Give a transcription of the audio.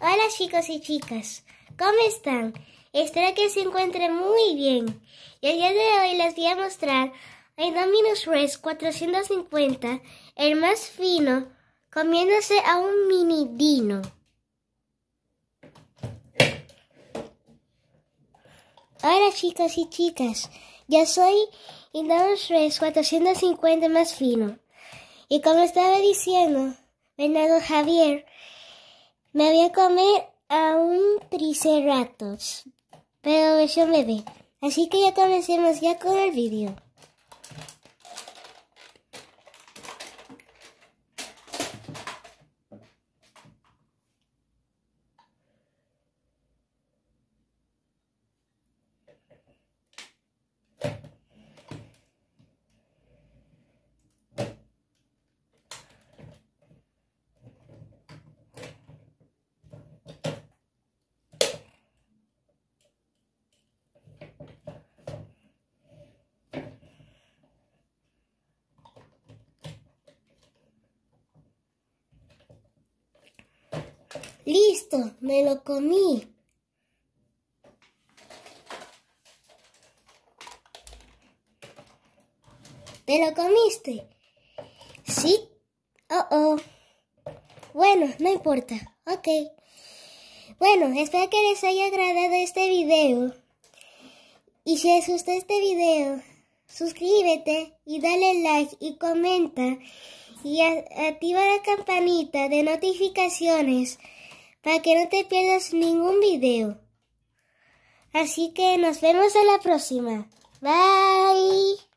Hola chicos y chicas, ¿cómo están? Espero que se encuentren muy bien. Y el día de hoy les voy a mostrar el Dominus Rex 450, el más fino, comiéndose a un mini dino. Hola chicos y chicas, yo soy Indominus Rex 450 más fino. Y como estaba diciendo, venado Javier, me voy a comer a un triceratops. Pero eso me ve. Así que ya comencemos ya con el vídeo. Listo, me lo comí. ¿Te lo comiste? Sí. Oh, oh. Bueno, no importa. Ok. Bueno, espero que les haya agradado este video. Y si les gustó este video, suscríbete y dale like y comenta. Y activa la campanita de notificaciones para que no te pierdas ningún video. Así que nos vemos en la próxima. Bye.